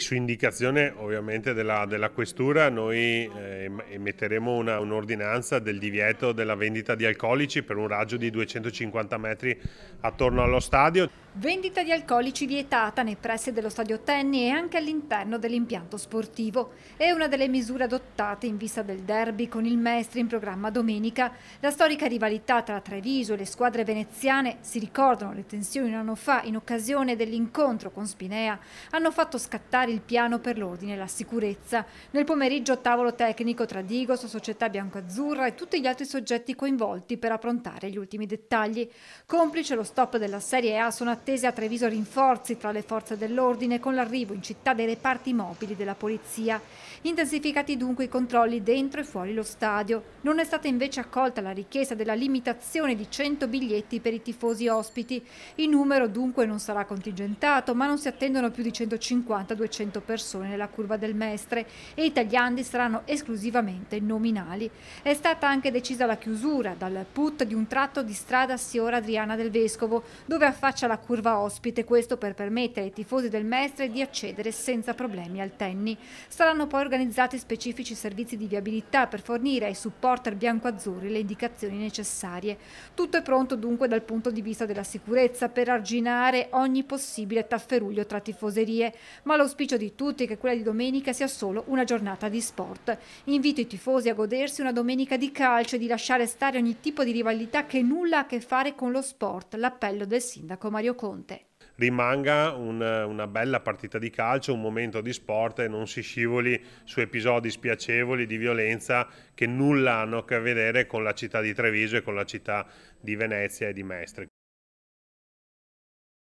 Su indicazione ovviamente della, della Questura noi eh, emetteremo un'ordinanza un del divieto della vendita di alcolici per un raggio di 250 metri attorno allo stadio. Vendita di alcolici vietata nei pressi dello stadio Tenny e anche all'interno dell'impianto sportivo. È una delle misure adottate in vista del derby con il Maestri in programma domenica. La storica rivalità tra Treviso e le squadre veneziane, si ricordano le tensioni un anno fa in occasione dell'incontro con Spinea, hanno fatto scattare firmare il piano per l'ordine e la sicurezza. Nel pomeriggio tavolo tecnico tra Digos, Società Biancoazzurra e tutti gli altri soggetti coinvolti per approntare gli ultimi dettagli. Complice lo stop della Serie A sono attese a Treviso rinforzi tra le forze dell'ordine con l'arrivo in città dei reparti mobili della polizia. Intensificati dunque i controlli dentro e fuori lo stadio. Non è stata invece accolta la richiesta della limitazione di 100 biglietti per i tifosi ospiti. Il numero dunque non sarà contingentato, ma non si attendono più di 150-200 100 persone nella curva del Mestre e i tagliandi saranno esclusivamente nominali. È stata anche decisa la chiusura dal put di un tratto di strada Siora Adriana del Vescovo, dove affaccia la curva ospite, questo per permettere ai tifosi del Mestre di accedere senza problemi al tenni. Saranno poi organizzati specifici servizi di viabilità per fornire ai supporter bianco-azzurri le indicazioni necessarie. Tutto è pronto dunque dal punto di vista della sicurezza per arginare ogni possibile tafferuglio tra tifoserie, ma lo l'auspicio di tutti è che quella di domenica sia solo una giornata di sport. Invito i tifosi a godersi una domenica di calcio e di lasciare stare ogni tipo di rivalità che nulla ha a che fare con lo sport, l'appello del sindaco Mario Conte rimanga un, una bella partita di calcio, un momento di sport e non si scivoli su episodi spiacevoli di violenza che nulla hanno a che vedere con la città di Treviso e con la città di Venezia e di Mestre.